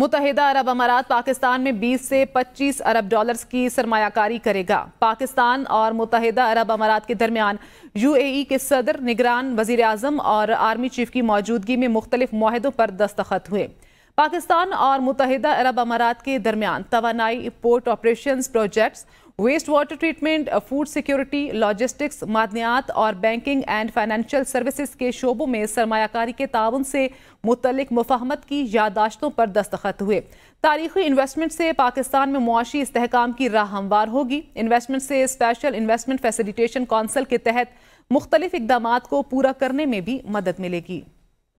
मुतहदा अरब अमारात पाकिस्तान में 20 से 25 अरब डॉलर्स की सरमाकारी करेगा पाकिस्तान और मुतहदा अरब अमारात के दरमियान यूएई के सदर निगरान वजीर अजम और आर्मी चीफ की मौजूदगी में मुख्तलिफ माहों पर दस्तखत हुए पाकिस्तान और मुतहदा अरब अमारात के दरमियान तोानाई port operation projects waste water treatment food security logistics मादनियात और बैंकिंग एंड फाइनेंशियल सर्विसेज के शोबों में सरमाकारी के ताउन से मुतलिक मुफाहमत की यादाश्तों पर दस्तखत हुए तारीखी इन्वेस्टमेंट से पाकिस्तान में मुआशी इसकाम की राह हमवार होगी इन्वेस्टमेंट से स्पेशल इन्वेस्टमेंट फैसिलिटेशन कौंसिल के तहत मुख्तलिफ इकदाम को पूरा करने में भी मदद मिलेगी